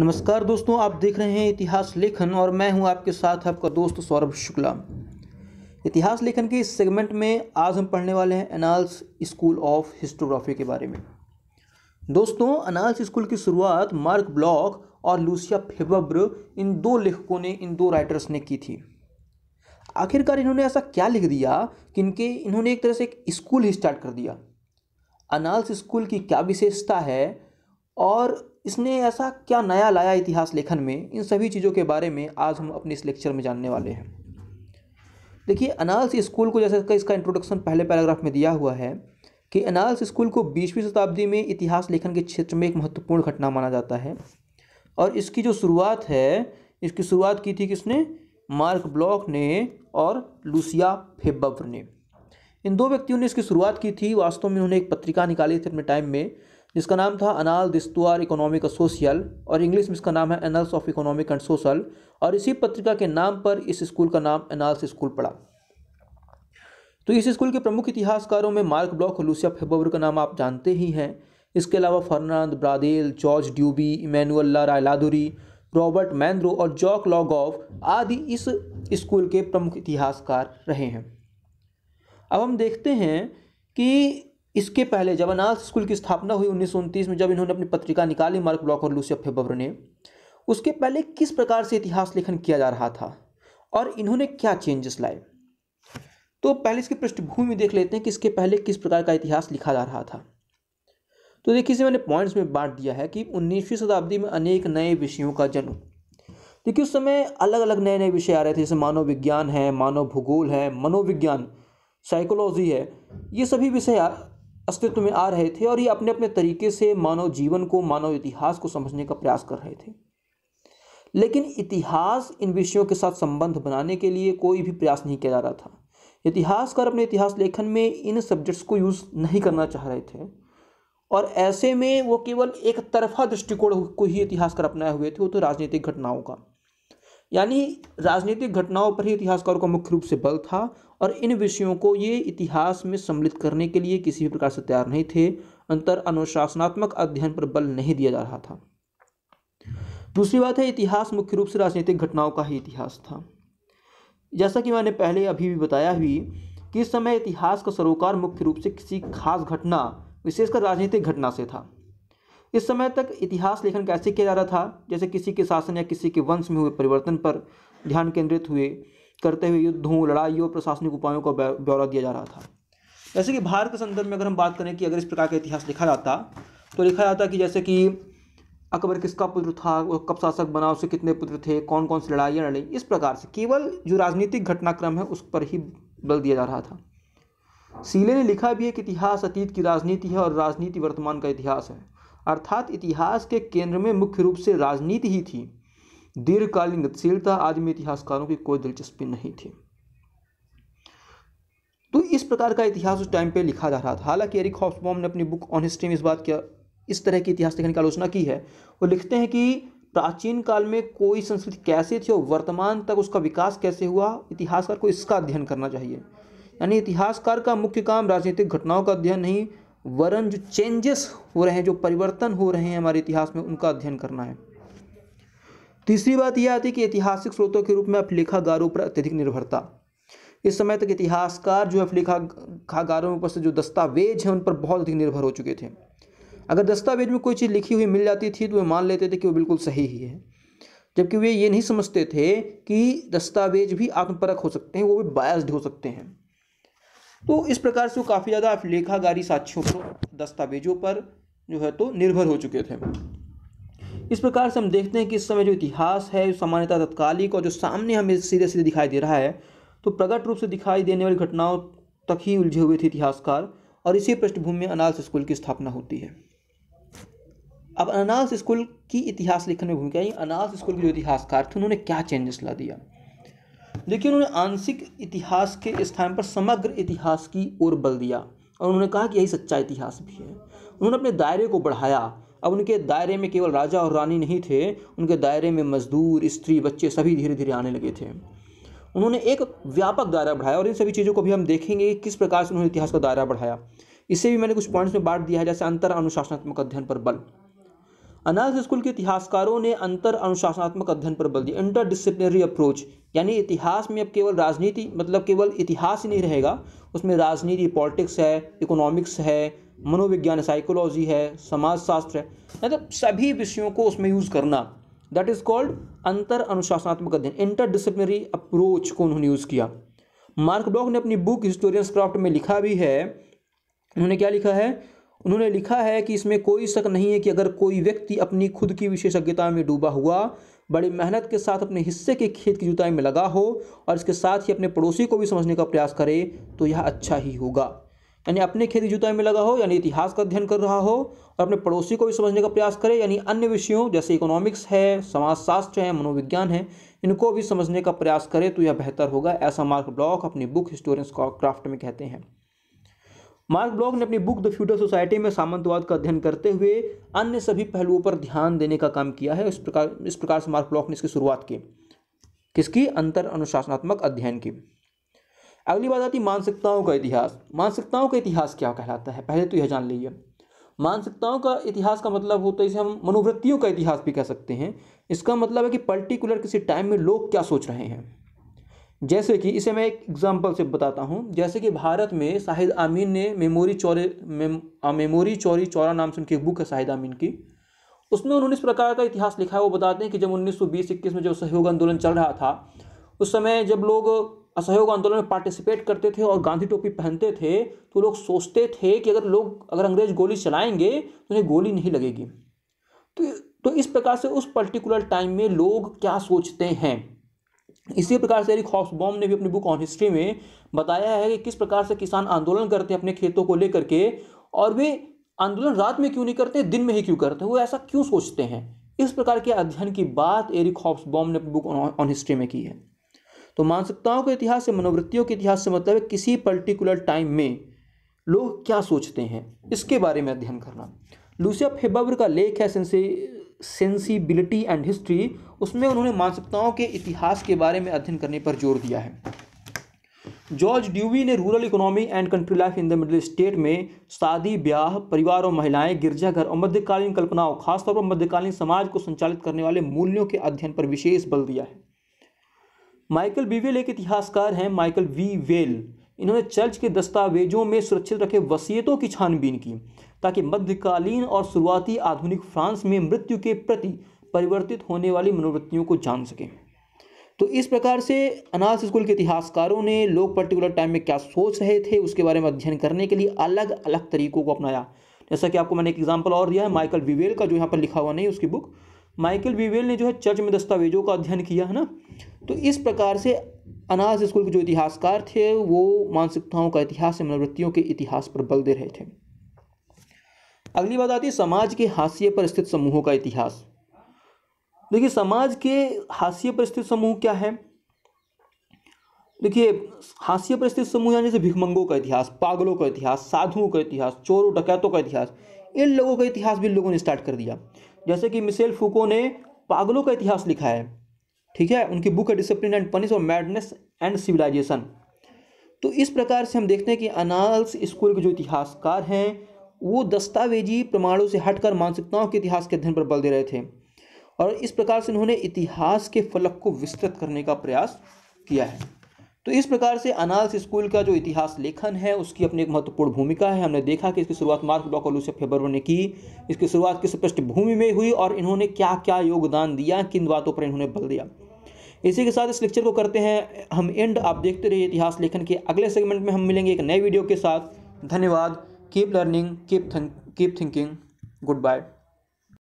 नमस्कार दोस्तों आप देख रहे हैं इतिहास लेखन और मैं हूं आपके साथ आपका दोस्त सौरभ शुक्ला इतिहास लेखन के इस सेगमेंट में आज हम पढ़ने वाले हैं अनाल्स स्कूल ऑफ हिस्टोग्राफी के बारे में दोस्तों अनाल्स स्कूल की शुरुआत मार्क ब्लॉक और लूसिया फेब्र इन दो लेखकों ने इन दो राइटर्स ने की थी आखिरकार इन्होंने ऐसा क्या लिख दिया कि इनके इन्होंने एक तरह से एक स्कूल ही स्टार्ट कर दिया अनाल्स स्कूल की क्या विशेषता है और इसने ऐसा क्या नया लाया इतिहास लेखन में इन सभी चीज़ों के बारे में आज हम अपने इस लेक्चर में जानने वाले हैं देखिए अनाल्स स्कूल को जैसे इसका इंट्रोडक्शन पहले पैराग्राफ में दिया हुआ है कि अनाल्स स्कूल को बीसवीं शताब्दी में इतिहास लेखन के क्षेत्र में एक महत्वपूर्ण घटना माना जाता है और इसकी जो शुरुआत है इसकी शुरुआत की थी किसने मार्क ब्लॉक ने और लूसिया फेबर ने इन दो व्यक्तियों ने इसकी शुरुआत की थी वास्तव में उन्होंने एक पत्रिका निकाली थी अपने टाइम में जिसका नाम था अनाल दिस्तुआर इकोनॉमिक और सोशल और इंग्लिश में इसका नाम है Annals of economic and social और इसी पत्रिका के नाम पर इस स्कूल का नाम एनाल्स स्कूल पड़ा तो इस स्कूल के प्रमुख इतिहासकारों में मार्क ब्लॉक और लूसिया फेबर का नाम आप जानते ही हैं इसके अलावा फर्नांद ब्रादेल जॉर्ज ड्यूबी इमैनुअल्ला रायलादुरी रॉबर्ट मैंद्रो और जॉक लॉगॉफ आदि इस स्कूल के प्रमुख इतिहासकार रहे हैं अब हम देखते हैं कि इसके पहले जब अनाथ स्कूल की स्थापना हुई उन्नीस में जब इन्होंने अपनी पत्रिका निकाली मार्क ब्लॉक और लूसिया फेबर ने उसके पहले किस प्रकार से इतिहास लेखन किया जा रहा था और इन्होंने क्या चेंजेस लाए तो पहले इसकी पृष्ठभूमि देख लेते हैं कि इसके पहले किस प्रकार का इतिहास लिखा जा रहा था तो देखिए इसे मैंने पॉइंट्स में बांट दिया है कि उन्नीसवीं शताब्दी में अनेक नए विषयों का जन्म देखिए उस समय अलग अलग नए नए विषय आ रहे थे जैसे मानव विज्ञान है मानव भूगोल है मनोविज्ञान साइकोलॉजी है ये सभी विषय अस्तित्व में आ रहे थे और ये अपने अपने तरीके से मानव जीवन को मानव इतिहास को समझने का प्रयास कर रहे थे लेकिन इतिहास इन विषयों के साथ संबंध बनाने के लिए कोई भी प्रयास नहीं किया जा रहा था इतिहासकार अपने इतिहास लेखन में इन सब्जेक्ट्स को यूज़ नहीं करना चाह रहे थे और ऐसे में वो केवल एक तरफा दृष्टिकोण को ही इतिहासकार अपनाए हुए थे वो तो राजनीतिक घटनाओं का यानी राजनीतिक घटनाओं पर ही इतिहासकारों का मुख्य रूप से बल था और इन विषयों को ये इतिहास में सम्मिलित करने के लिए किसी भी प्रकार से तैयार नहीं थे अंतर अनुशासनात्मक अध्ययन पर बल नहीं दिया जा रहा था दूसरी बात है इतिहास मुख्य रूप से राजनीतिक घटनाओं का ही इतिहास था जैसा कि मैंने पहले अभी भी बताया हुई कि इस समय इतिहास का सरोकार मुख्य रूप से किसी खास घटना विशेषकर राजनीतिक घटना से था इस समय तक इतिहास लेखन कैसे किया जा रहा था जैसे किसी के शासन या किसी के वंश में हुए परिवर्तन पर ध्यान केंद्रित हुए करते हुए युद्धों लड़ाइयों और प्रशासनिक उपायों का ब्यौरा दिया जा रहा था जैसे कि भारत के संदर्भ में अगर हम बात करें कि अगर इस प्रकार का इतिहास लिखा जाता तो लिखा जाता कि जैसे कि अकबर किसका पुत्र था और कब शासक बना उसे कितने पुत्र थे कौन कौन सी लड़ाइयाँ लड़ी इस प्रकार से केवल जो राजनीतिक घटनाक्रम है उस पर ही बल दिया जा रहा था सीले ने लिखा भी है कि इतिहास अतीत की राजनीति है और राजनीति वर्तमान का इतिहास है अर्थात इतिहास के केंद्र में मुख्य रूप से राजनीति ही थी दीर्घकालीन गतिशीलता आदि में इतिहासकारों की कोई दिलचस्पी नहीं थी तो इस प्रकार का इतिहास उस टाइम पे लिखा जा रहा था हालांकि एरिक हॉफ्सबॉम ने अपनी बुक ऑन हिस्ट्री में इस बात किया इस तरह की इतिहास लिखने की आलोचना की है वो लिखते हैं कि प्राचीन काल में कोई संस्कृति कैसे थी और वर्तमान तक उसका विकास कैसे हुआ इतिहासकार को इसका अध्ययन करना चाहिए यानी इतिहासकार का मुख्य काम राजनीतिक घटनाओं का अध्ययन नहीं वरन जो चेंजेस हो रहे हैं जो परिवर्तन हो रहे हैं हमारे इतिहास में उनका अध्ययन करना है तीसरी बात यह आती है कि ऐतिहासिक स्रोतों के रूप में गारों पर अत्यधिक निर्भरता इस समय तक इतिहासकार जो गारों पर से जो दस्तावेज हैं उन पर बहुत अधिक निर्भर हो चुके थे अगर दस्तावेज में कोई चीज़ लिखी हुई मिल जाती थी तो वे मान लेते थे कि वो बिल्कुल सही ही है जबकि वे ये नहीं समझते थे कि दस्तावेज भी आत्मपरक हो सकते हैं वो भी बायस्ड हो सकते हैं तो इस प्रकार से वो काफ़ी ज़्यादा लेखागारी साक्षियों पर दस्तावेजों पर जो है तो निर्भर हो चुके थे इस प्रकार से हम देखते हैं कि इस समय जो इतिहास है सामान्यता तत्कालिक और जो सामने हमें सीधे सीधे दिखाई दे रहा है तो प्रकट रूप से दिखाई देने वाली घटनाओं तक ही उलझे हुए थे इतिहासकार और इसी पृष्ठभूमि में अनाल्स स्कूल की स्थापना होती है अब अनाल्स स्कूल की इतिहास लिखने में भूमिका अनाल्स स्कूल के जो इतिहासकार थे उन्होंने क्या चेंजेस ला दिया देखिए उन्होंने आंशिक इतिहास के स्थान पर समग्र इतिहास की ओर बल दिया और उन्होंने कहा कि यही सच्चा इतिहास भी है उन्होंने अपने दायरे को बढ़ाया अब उनके दायरे में केवल राजा और रानी नहीं थे उनके दायरे में मजदूर स्त्री बच्चे सभी धीरे धीरे आने लगे थे उन्होंने एक व्यापक दायरा बढ़ाया और इन सभी चीज़ों को भी हम देखेंगे कि किस प्रकार से उन्होंने इतिहास का दायरा बढ़ाया इसे भी मैंने कुछ पॉइंट्स में बांट दिया है जैसे अंतर अनुशासनात्मक अध्ययन पर बल अनाज स्कूल के इतिहासकारों ने अंतर अनुशासनात्मक अध्ययन पर बल दिया इंटर डिसिप्लिनरी अप्रोच यानी इतिहास में अब केवल राजनीति मतलब केवल इतिहास ही नहीं रहेगा उसमें राजनीति पॉलिटिक्स है इकोनॉमिक्स है मनोविज्ञान साइकोलॉजी है समाजशास्त्र है मतलब सभी विषयों को उसमें यूज़ करना दैट इज़ कॉल्ड अंतर अनुशासनात्मक अध्ययन इंटर डिसिप्लिनरी अप्रोच को उन्होंने यूज़ किया मार्क ब्लॉक ने अपनी बुक हिस्टोरियंस क्राफ्ट में लिखा भी है उन्होंने क्या लिखा है उन्होंने लिखा है कि इसमें कोई शक नहीं है कि अगर कोई व्यक्ति अपनी खुद की विशेषज्ञता में डूबा हुआ बड़ी मेहनत के साथ अपने हिस्से के खेत की जुताई में लगा हो और इसके साथ ही अपने पड़ोसी को भी समझने का प्रयास करे तो यह अच्छा ही होगा यानी अपने खेत की जुताई में लगा हो यानी इतिहास का अध्ययन कर रहा हो और अपने पड़ोसी को भी समझने का प्रयास करे यानी अन्य विषयों जैसे इकोनॉमिक्स है समाजशास्त्र है मनोविज्ञान है इनको भी समझने का प्रयास करे तो यह बेहतर होगा ऐसा मार्क ब्लॉक अपनी बुक हिस्टोरियंस क्राफ्ट में कहते हैं मार्क ब्लॉक ने अपनी बुक द फ्यूटर सोसाइटी में सामंतवाद का अध्ययन करते हुए अन्य सभी पहलुओं पर ध्यान देने का काम किया है इस प्रकार इस प्रकार से मार्क ब्लॉक ने इसकी शुरुआत की किसकी अंतर अनुशासनात्मक अध्ययन की अगली बात आती मानसिकताओं का इतिहास मानसिकताओं का इतिहास क्या कहलाता है पहले तो यह जान लीजिए मानसिकताओं का इतिहास का मतलब होता है इसे हम मनोवृत्तियों का इतिहास भी कह सकते हैं इसका मतलब है कि पर्टिकुलर किसी टाइम में लोग क्या सोच रहे हैं जैसे कि इसे मैं एक एग्जांपल से बताता हूँ जैसे कि भारत में शाहिद आमीन ने मेमोरी चौरे मेम, मेमोरी चौरी चौरा नाम से उनकी एक बुक है शाहिद आमीन की उसमें उन्होंने इस प्रकार का इतिहास लिखा है वो बताते हैं कि जब उन्नीस सौ में जो सहयोग आंदोलन चल रहा था उस समय जब लोग असहयोग आंदोलन में पार्टिसिपेट करते थे और गांधी टोपी पहनते थे तो लोग सोचते थे कि अगर लोग अगर अंग्रेज गोली चलाएंगे तो उन्हें गोली नहीं लगेगी तो तो इस प्रकार से उस पर्टिकुलर टाइम में लोग क्या सोचते हैं इसी प्रकार से एरिक हॉक्सबॉम ने भी अपनी बुक ऑन हिस्ट्री में बताया है कि किस प्रकार से किसान आंदोलन करते हैं अपने खेतों को लेकर के और वे आंदोलन रात में क्यों नहीं करते दिन में ही क्यों करते वो ऐसा क्यों सोचते हैं इस प्रकार के अध्ययन की बात एरिक हॉक्सबॉम ने अपनी बुक ऑन हिस्ट्री में की है तो मानसिकताओं के इतिहास से मनोवृत्तियों के इतिहास से मतलब किसी पर्टिकुलर टाइम में लोग क्या सोचते हैं इसके बारे में अध्ययन करना लूसिया फेबर का लेख है सेंसिबिलिटी एंड हिस्ट्री उसमें उन्होंने मानसिकताओं के इतिहास के बारे में अध्ययन करने पर जोर दिया है जॉर्ज ड्यूवी ने rural economy and country life in the middle state में शादी ब्याह परिवार और महिलाएं गिरजाघर और मध्यकालीन कल्पनाओं खासतौर पर मध्यकालीन समाज को संचालित करने वाले मूल्यों के अध्ययन पर विशेष बल दिया है माइकल बीवेल एक इतिहासकार हैं माइकल वी वेल इन्होंने चर्च के दस्तावेजों में सुरक्षित रखे वसीयतों की छानबीन की ताकि मध्यकालीन और शुरुआती आधुनिक फ्रांस में मृत्यु के प्रति परिवर्तित होने वाली मनोवृत्तियों को जान सकें तो इस प्रकार से अनाथ स्कूल के इतिहासकारों ने लोग पर्टिकुलर टाइम में क्या सोच रहे थे उसके बारे में अध्ययन करने के लिए अलग अलग तरीकों को अपनाया जैसा कि आपको मैंने एक एग्जाम्पल और दिया है माइकल विवेल का जो यहाँ पर लिखा हुआ नहीं उसकी बुक माइकल विवेल ने जो है चर्च में दस्तावेजों का अध्ययन किया है ना तो इस प्रकार से अनाज स्कूल के जो इतिहासकार थे वो मानसिकताओं का इतिहास मनोवृत्तियों के इतिहास पर बल दे रहे थे अगली बात आती है समाज के हाशिए पर स्थित समूहों का इतिहास देखिए समाज के हाशिए पर स्थित समूह क्या है देखिए हाशिए पर स्थित समूह यानी जैसे भिखमंगों का इतिहास पागलों का इतिहास साधुओं का इतिहास चोरों डकैतों का इतिहास इन लोगों का इतिहास भी लोगों ने स्टार्ट कर दिया जैसे कि मिसेल फूको ने पागलों का इतिहास लिखा है ठीक है उनकी बुक है डिसिप्लिन एंड पनिश और मैडनेस एंड सिविलाइजेशन तो इस प्रकार से हम देखते हैं कि अनाल्स स्कूल के जो इतिहासकार हैं वो दस्तावेजी प्रमाणों से हटकर मानसिकताओं के इतिहास के अध्ययन पर बल दे रहे थे और इस प्रकार से उन्होंने इतिहास के फलक को विस्तृत करने का प्रयास किया है तो इस प्रकार से अनाल्स स्कूल का जो इतिहास लेखन है उसकी अपनी एक महत्वपूर्ण भूमिका है हमने देखा कि इसकी शुरुआत मार्क ब्लॉक और लूसिया फेबर ने की इसकी शुरुआत किस पृष्ठभूमि में हुई और इन्होंने क्या क्या योगदान दिया किन बातों पर इन्होंने बल दिया इसी के साथ इस लेक्चर को करते हैं हम एंड आप देखते रहिए इतिहास लेखन के अगले सेगमेंट में हम मिलेंगे एक नए वीडियो के साथ धन्यवाद keep learning keep think keep thinking goodbye